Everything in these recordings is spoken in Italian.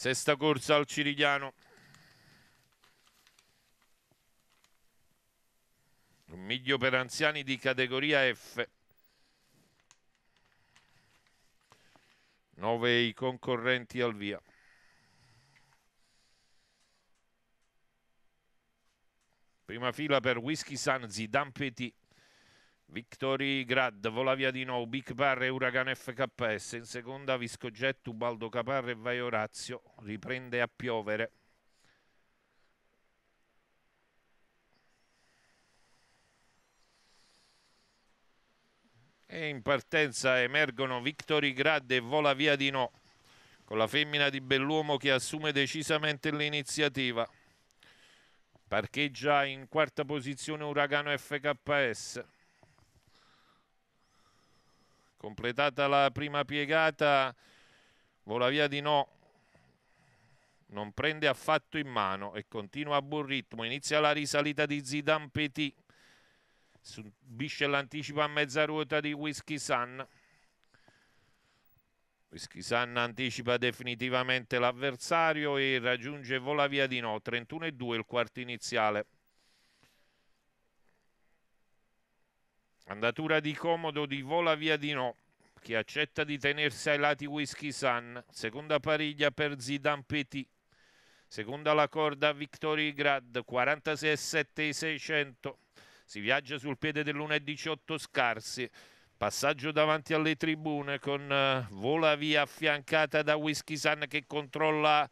Sesta corsa al Cirigliano. Un miglio per anziani di categoria F. 9 i concorrenti al via. Prima fila per Whisky Sanzi, Dampetit. Victory Grad, via di Nou, Big Bar e Uragan FKS. In seconda Viscogetto, Baldo Caparre e Vai Orazio. Riprende a piovere. E in partenza emergono Victory Grad e vola via di No, con la femmina di Belluomo che assume decisamente l'iniziativa. Parcheggia in quarta posizione Uragano FKS. Completata la prima piegata, vola via di no. Non prende affatto in mano e continua a buon ritmo. Inizia la risalita di Zidane Petit. Subisce l'anticipo a mezza ruota di Whisky Sun. Whisky Sun anticipa definitivamente l'avversario e raggiunge vola via di no. 31 e 2 il quarto iniziale. Andatura di comodo di Vola Via di No, che accetta di tenersi ai lati Whisky Sun. Seconda pariglia per Zidane Petit. Seconda la corda Victory Grad, 46 7 600. Si viaggia sul piede dell'1,18 scarsi. Passaggio davanti alle tribune con eh, Vola Via affiancata da Whisky Sun che controlla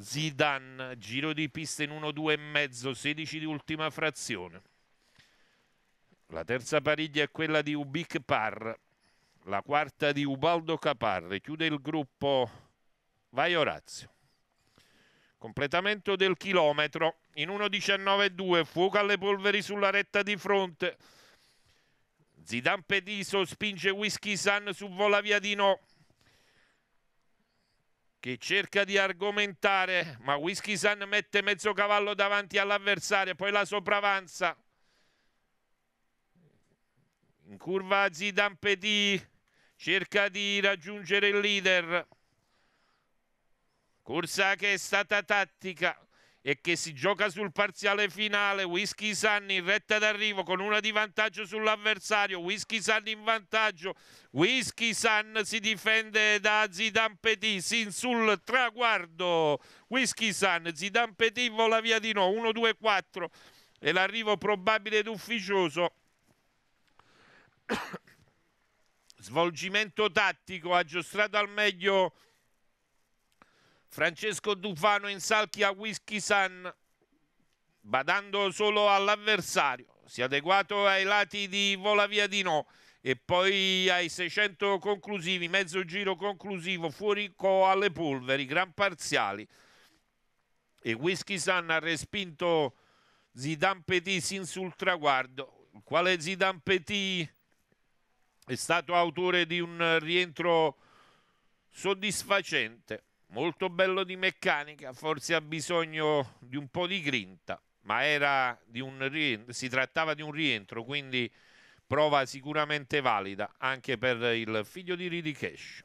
Zidane. Giro di pista in 1-2 e mezzo, 16 di ultima frazione. La terza pariglia è quella di Ubic Par, la quarta di Ubaldo Caparre. Chiude il gruppo Vai Orazio. Completamento del chilometro in 1.19.2, fuoco alle polveri sulla retta di fronte. Zidane Petiso spinge Whisky Sun su di No, che cerca di argomentare, ma Whisky Sun mette mezzo cavallo davanti all'avversario, poi la sopravanza. In curva Zidane Petit cerca di raggiungere il leader. Corsa che è stata tattica e che si gioca sul parziale finale. Whisky Sanni in retta d'arrivo con una di vantaggio sull'avversario. Whisky Sanni in vantaggio. Whisky Sun si difende da Zidane Petit. Sin sul traguardo. Whisky Sun, Zidane Petit vola via di no. 1-2-4 e l'arrivo probabile ed ufficioso. Svolgimento tattico, aggiustato al meglio Francesco Dufano in salchi a Whisky Sun badando solo all'avversario, si è adeguato ai lati di Volavia di No e poi ai 600 conclusivi, mezzo giro conclusivo, fuori co alle polveri, gran parziali. E Whisky Sun ha respinto Zidane Petit sin sul traguardo, il quale Zidane Petit è stato autore di un rientro soddisfacente, molto bello di meccanica, forse ha bisogno di un po' di grinta, ma rientro, si trattava di un rientro, quindi prova sicuramente valida anche per il figlio di Ridikesh.